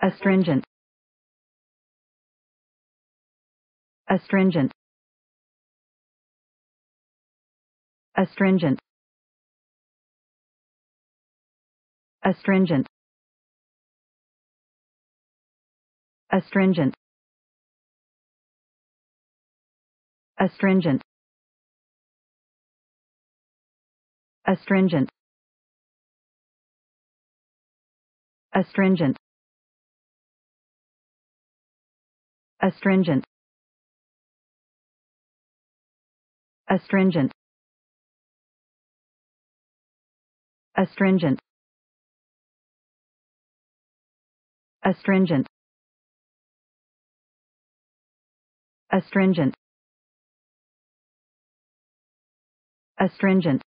astringent astringent astringent astringent astringent astringent astringent astringent astringent astringent astringent astringent astringent astringent